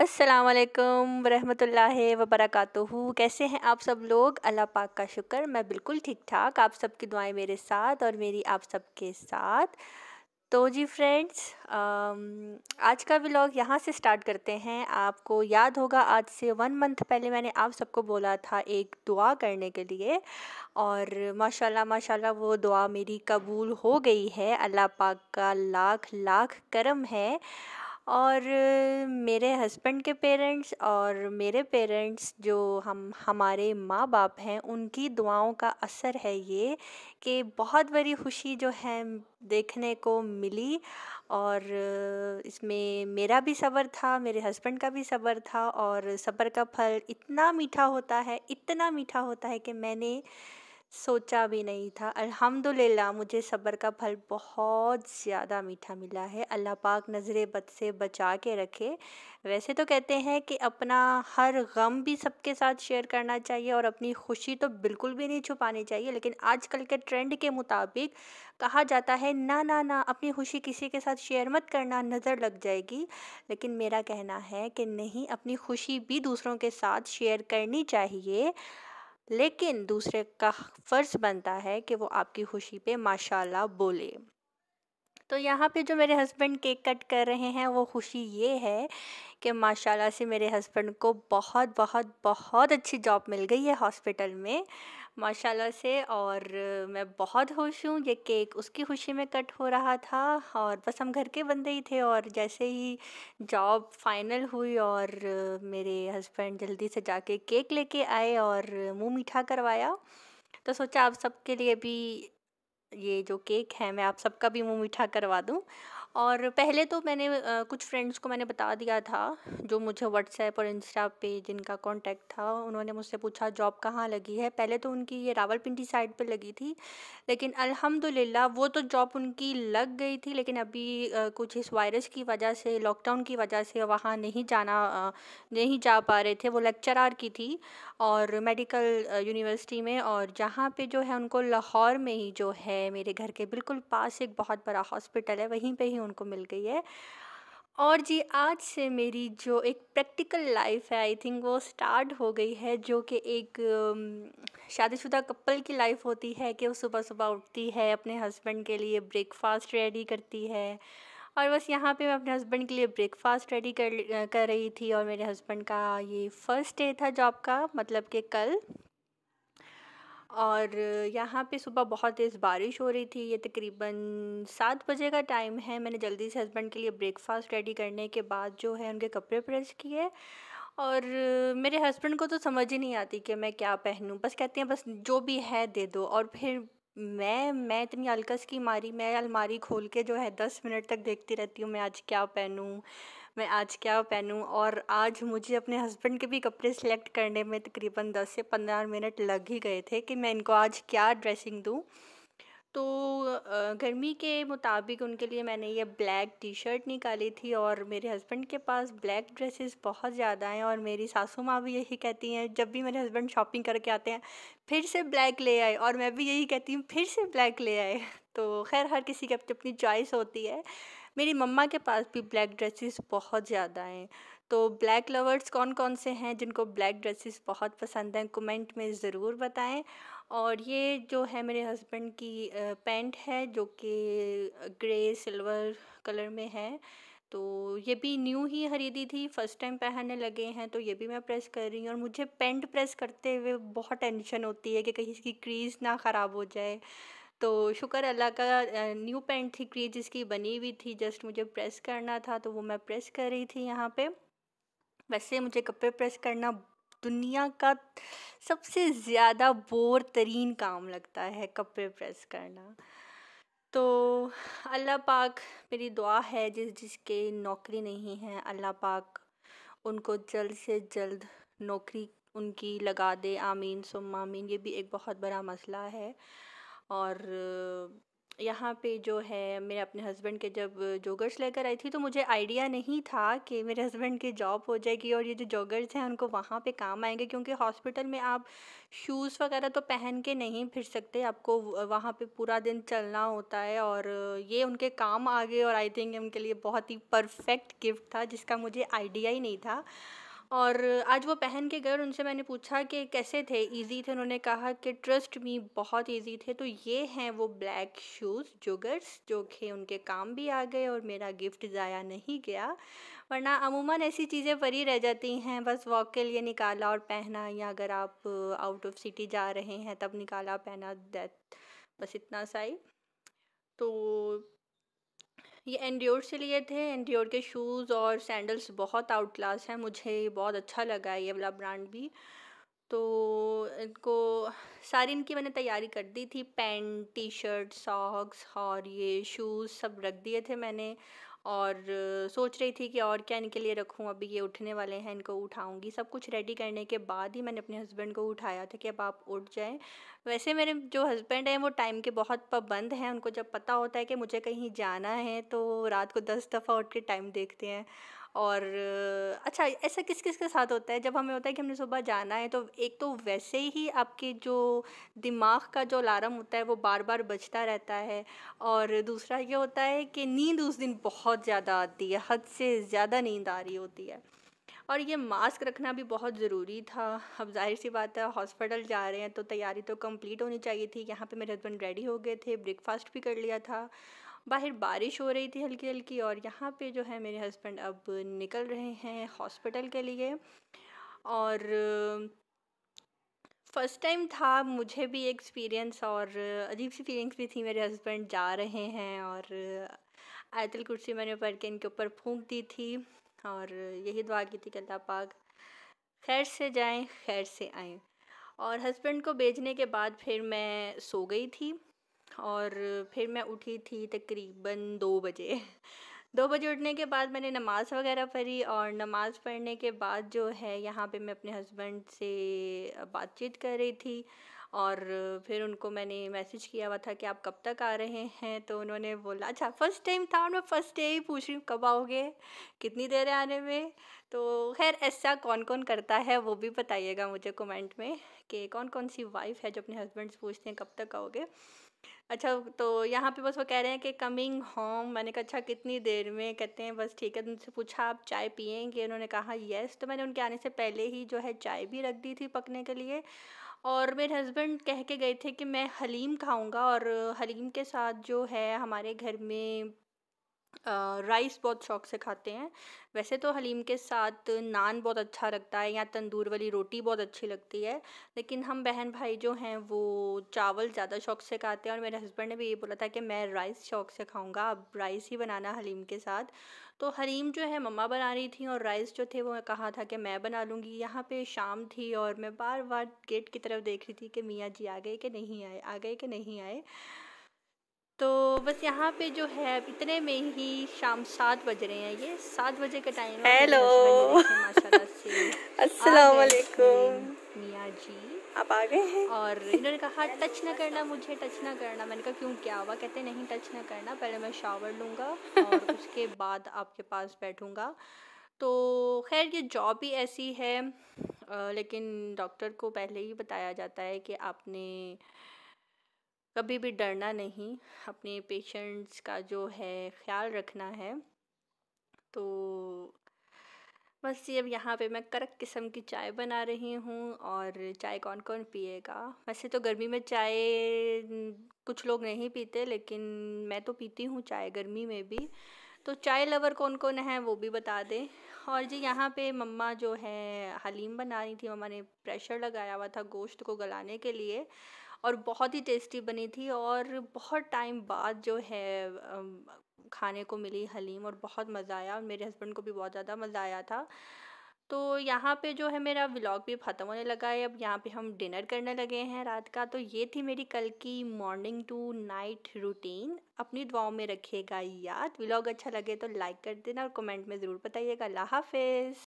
असलकम वरहमल वबरक कैसे हैं आप सब लोग अल्लाह पाक का शुक्र मैं बिल्कुल ठीक ठाक आप सब की दुआएं मेरे साथ और मेरी आप सब के साथ तो जी फ्रेंड्स आज का व्लॉग यहाँ से स्टार्ट करते हैं आपको याद होगा आज से वन मंथ पहले मैंने आप सबको बोला था एक दुआ करने के लिए और माशाल्लाह माशाल्लाह वो दुआ मेरी कबूल हो गई है अल्लाह पाक का लाख लाख करम है और मेरे हस्बैंड के पेरेंट्स और मेरे पेरेंट्स जो हम हमारे माँ बाप हैं उनकी दुआओं का असर है ये कि बहुत बड़ी खुशी जो है देखने को मिली और इसमें मेरा भी सब्र था मेरे हस्बैंड का भी सब्र था और सब्र का फल इतना मीठा होता है इतना मीठा होता है कि मैंने सोचा भी नहीं था अल्हम्दुलिल्लाह मुझे सब्र का फल बहुत ज़्यादा मीठा मिला है अल्लाह पाक नज़र बद से बचा के रखे वैसे तो कहते हैं कि अपना हर गम भी सबके साथ शेयर करना चाहिए और अपनी खुशी तो बिल्कुल भी नहीं छुपानी चाहिए लेकिन आजकल के ट्रेंड के मुताबिक कहा जाता है ना ना ना अपनी खुशी किसी के साथ शेयर मत करना नज़र लग जाएगी लेकिन मेरा कहना है कि नहीं अपनी खुशी भी दूसरों के साथ शेयर करनी चाहिए लेकिन दूसरे का फ़र्ज़ बनता है कि वो आपकी खुशी पे माशाल्लाह बोले तो यहाँ पे जो मेरे हस्बैंड केक कट कर रहे हैं वो खुशी ये है कि माशाल्लाह से मेरे हस्बैंड को बहुत बहुत बहुत अच्छी जॉब मिल गई है हॉस्पिटल में माशाल्लाह से और मैं बहुत खुश हूँ ये केक उसकी खुशी में कट हो रहा था और बस हम घर के बंदे ही थे और जैसे ही जॉब फाइनल हुई और मेरे हस्बैंड जल्दी से जाके केक लेके आए और मुंह मीठा करवाया तो सोचा आप सबके लिए भी ये जो केक है मैं आप सबका भी मुंह मीठा करवा दूँ और पहले तो मैंने कुछ फ्रेंड्स को मैंने बता दिया था जो मुझे व्हाट्सएप और इंस्टा पे जिनका कांटेक्ट था उन्होंने मुझसे पूछा जॉब कहाँ लगी है पहले तो उनकी ये रावलपिंडी साइड पे लगी थी लेकिन अल्हम्दुलिल्लाह वो तो जॉब उनकी लग गई थी लेकिन अभी कुछ इस वायरस की वजह से लॉकडाउन की वजह से वहाँ नहीं जाना नहीं जा पा रहे थे वो लेक्चरार की थी और मेडिकल यूनिवर्सिटी में और जहाँ पर जो है उनको लाहौर में ही जो है मेरे घर के बिल्कुल पास एक बहुत बड़ा हॉस्पिटल है वहीं पर ही उनको मिल गई है और जी आज से मेरी जो एक प्रैक्टिकल लाइफ है आई थिंक वो स्टार्ट हो गई है जो कि एक शादीशुदा कपल की लाइफ होती है कि वो सुबह सुबह उठती है अपने हस्बैंड के लिए ब्रेकफास्ट रेडी करती है और बस यहाँ पे मैं अपने हस्बैंड के लिए ब्रेकफास्ट रेडी कर कर रही थी और मेरे हस्बैंड का ये फ़र्स्ट डे था जॉब का मतलब कि कल और यहाँ पे सुबह बहुत तेज़ बारिश हो रही थी ये तकरीबन सात बजे का टाइम है मैंने जल्दी से हस्बैंड के लिए ब्रेकफास्ट रेडी करने के बाद जो है उनके कपड़े प्रेस किए और मेरे हस्बैंड को तो समझ ही नहीं आती कि मैं क्या पहनूं बस कहते हैं बस जो भी है दे दो और फिर मैं मैं इतनी अलकस की मारी मैं अलमारी खोल के जो है दस मिनट तक देखती रहती हूँ मैं आज क्या पहनूँ मैं आज क्या पहनूँ और आज मुझे अपने हस्बैंड के भी कपड़े सेलेक्ट करने में तकरीबन दस से पंद्रह मिनट लग ही गए थे कि मैं इनको आज क्या ड्रेसिंग दूँ तो गर्मी के मुताबिक उनके लिए मैंने ये ब्लैक टी शर्ट निकाली थी और मेरे हस्बैंड के पास ब्लैक ड्रेसेस बहुत ज़्यादा हैं और मेरी सासू माँ भी यही कहती हैं जब भी मेरे हस्बैंड शॉपिंग करके आते हैं फिर से ब्लैक ले आए और मैं भी यही कहती हूँ फिर से ब्लैक ले आए तो खैर हर किसी की अपनी अपनी चॉइस होती है मेरी मम्मा के पास भी ब्लैक ड्रेसेस बहुत ज़्यादा हैं तो ब्लैक लवर्स कौन कौन से हैं जिनको ब्लैक ड्रेसेस बहुत पसंद हैं कमेंट में ज़रूर बताएं और ये जो है मेरे हस्बैंड की पैंट है जो कि ग्रे सिल्वर कलर में है तो ये भी न्यू ही खरीदी थी फर्स्ट टाइम पहनने लगे हैं तो ये भी मैं प्रेस कर रही हूँ और मुझे पेंट प्रेस करते हुए बहुत टेंशन होती है कि कहीं इसकी क्रीज़ ना ख़राब हो जाए तो शुक्र अल्लाह का न्यू पेंट थी क्रीज इसकी बनी हुई थी जस्ट मुझे प्रेस करना था तो वो मैं प्रेस कर रही थी यहाँ पे वैसे मुझे कपड़े प्रेस करना दुनिया का सबसे ज़्यादा बोर तरीन काम लगता है कपड़े प्रेस करना तो अल्लाह पाक मेरी दुआ है जिस जिसके नौकरी नहीं है अल्लाह पाक उनको जल्द से जल्द नौकरी उनकी लगा दे आमीन सुम आमीन ये भी एक बहुत बड़ा मसला है और यहाँ पे जो है मेरे अपने हस्बैंड के जब जोगर्स लेकर आई थी तो मुझे आइडिया नहीं था कि मेरे हस्बैंड की जॉब हो जाएगी और ये जो जोगर्स हैं उनको वहाँ पे काम आएंगे क्योंकि हॉस्पिटल में आप शूज़ वगैरह तो पहन के नहीं फिर सकते आपको वहाँ पे पूरा दिन चलना होता है और ये उनके काम आ गए और आई थिंक उनके लिए बहुत ही परफेक्ट गिफ्ट था जिसका मुझे आइडिया ही नहीं था और आज वो पहन के गए और उनसे मैंने पूछा कि कैसे थे इजी थे उन्होंने कहा कि ट्रस्ट मी बहुत इजी थे तो ये हैं वो ब्लैक शूज़ जोगर्स जो कि उनके काम भी आ गए और मेरा गिफ्ट ज़ाया नहीं गया वरना अमूमन ऐसी चीज़ें परी रह जाती हैं बस वॉक के लिए निकाला और पहना या अगर आप आउट ऑफ सिटी जा रहे हैं तब निकाला पहना दैट बस इतना सा ही तो ये एनड्योर से लिए थे एनड्योर के शूज़ और सैंडल्स बहुत आउट क्लास हैं मुझे बहुत अच्छा लगा ये वाला ब्रांड भी तो इनको सारी इनकी मैंने तैयारी कर दी थी पैंट टी शर्ट सॉक्स और ये शूज़ सब रख दिए थे मैंने और सोच रही थी कि और क्या इनके लिए रखूँ अभी ये उठने वाले हैं इनको उठाऊँगी सब कुछ रेडी करने के बाद ही मैंने अपने हस्बैंड को उठाया था कि अब आप उठ जाएं वैसे मेरे जो हस्बैंड हैं वो टाइम के बहुत पाबंद हैं उनको जब पता होता है कि मुझे कहीं जाना है तो रात को दस दफ़ा उठ के टाइम देखते हैं और अच्छा ऐसा किस किस के साथ होता है जब हमें होता है कि हमने सुबह जाना है तो एक तो वैसे ही आपके जो दिमाग का जो अलार्म होता है वो बार बार बजता रहता है और दूसरा ये होता है कि नींद उस दिन बहुत ज़्यादा आती है हद से ज़्यादा नींद आ रही होती है और ये मास्क रखना भी बहुत ज़रूरी था अब जाहिर सी बात है हॉस्पिटल जा रहे हैं तो तैयारी तो कंप्लीट होनी चाहिए थी यहाँ पे मेरे हस्बैंड रेडी हो गए थे ब्रेकफास्ट भी कर लिया था बाहर बारिश हो रही थी हल्की हल्की और यहाँ पे जो है मेरे हस्बैंड अब निकल रहे हैं हॉस्पिटल के लिए और फ़र्स्ट टाइम था मुझे भी एक्सपीरियंस और अजीब सी फीलिंग्स भी थी मेरे हस्बैंड जा रहे हैं और आयतल कुर्सी मैंने पढ़ के इनके ऊपर फूंक दी थी और यही दुआ की थी कल्ला पाक खैर से जाएं खैर से आएं और हस्बैंड को भेजने के बाद फिर मैं सो गई थी और फिर मैं उठी थी तकरीबन दो बजे दो बजे उठने के बाद मैंने नमाज़ वगैरह पढ़ी और नमाज़ पढ़ने के बाद जो है यहाँ पे मैं अपने हस्बैंड से बातचीत कर रही थी और फिर उनको मैंने मैसेज किया हुआ था कि आप कब तक आ रहे हैं तो उन्होंने बोला अच्छा फ़र्स्ट टाइम था और मैं फ़र्स्ट डे ही पूछ रही हूँ कब आओगे कितनी देर है आने में तो खैर ऐसा कौन कौन करता है वो भी बताइएगा मुझे कमेंट में कि कौन कौन सी वाइफ़ है जो अपने हस्बैंड से पूछते हैं कब तक आओगे अच्छा तो यहाँ पे बस वो कह रहे हैं कि कमिंग होम मैंने कहा अच्छा कितनी देर में कहते हैं बस ठीक है उनसे पूछा आप चाय पियेंगे उन्होंने कहा यस तो मैंने उनके आने से पहले ही जो है चाय भी रख दी थी पकने के लिए और मेरे हस्बैंड कह के गए थे कि मैं हलीम खाऊंगा और हलीम के साथ जो है हमारे घर में राइस बहुत शौक़ से खाते हैं वैसे तो हलीम के साथ नान बहुत अच्छा लगता है या तंदूर वाली रोटी बहुत अच्छी लगती है लेकिन हम बहन भाई जो हैं वो चावल ज़्यादा शौक़ से खाते हैं और मेरे हस्बैंड ने भी ये बोला था कि मैं राइस शौक़ से खाऊंगा अब राइस ही बनाना हलीम के साथ तो हलीम जो है मम्मा बना रही थी और राइस जो थे वो कहा था कि मैं बना लूँगी यहाँ पर शाम थी और मैं बार बार गेट की तरफ देख रही थी कि मियाँ जी आ गए कि नहीं आए आ गए कि नहीं आए तो बस यहाँ पे जो है इतने में ही शाम सात बज रहे हैं ये सात बजे का टाइम है हेलो अस्सलाम वालेकुम मियाँ जी आप आ गए हैं और इन्होंने कहा टच ना करना मुझे टच ना करना मैंने कहा क्यों क्या हुआ कहते नहीं टच ना करना पहले मैं शावर लूँगा और उसके बाद आपके पास बैठूँगा तो खैर ये जॉब ही ऐसी है आ, लेकिन डॉक्टर को पहले ही बताया जाता है कि आपने कभी भी डरना नहीं अपने पेशेंट्स का जो है ख्याल रखना है तो बस ये अब यहाँ पे मैं कड़क किस्म की चाय बना रही हूँ और चाय कौन कौन पिएगा वैसे तो गर्मी में चाय कुछ लोग नहीं पीते लेकिन मैं तो पीती हूँ चाय गर्मी में भी तो चाय लवर कौन कौन है वो भी बता दें और जी यहाँ पे मम्मा जो है हलीम बना रही थी मम्मा ने प्रेशर लगाया हुआ था गोश्त को गलाने के लिए और बहुत ही टेस्टी बनी थी और बहुत टाइम बाद जो है खाने को मिली हलीम और बहुत मज़ा आया और मेरे हस्बैंड को भी बहुत ज़्यादा मज़ा आया था तो यहाँ पे जो है मेरा व्लॉग भी ख़त्म होने लगा है अब यहाँ पे हम डिनर करने लगे हैं रात का तो ये थी मेरी कल की मॉर्निंग टू नाइट रूटीन अपनी दुआओं में रखिएगा याद व्लॉग अच्छा लगे तो लाइक कर देना और कमेंट में ज़रूर बताइएगा अल्लाह हाफिज़